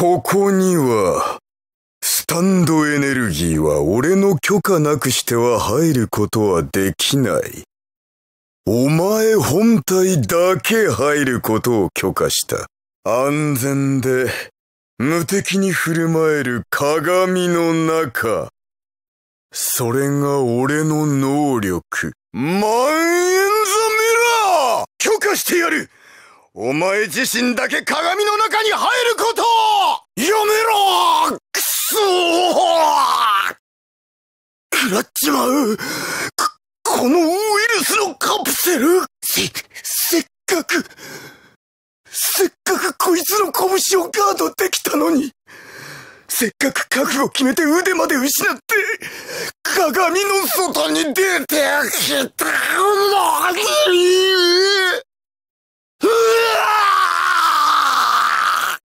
ここには、スタンドエネルギーは俺の許可なくしては入ることはできない。お前本体だけ入ることを許可した。安全で、無敵に振る舞える鏡の中。それが俺の能力。万円ザメラー許可してやるお前自身だけ鏡の中に入ることをらっちまうこのウイルスのカプセルせ、せっかく、せっかくこいつの拳をガードできたのに、せっかく覚悟決めて腕まで失って、鏡の外に出てきたのに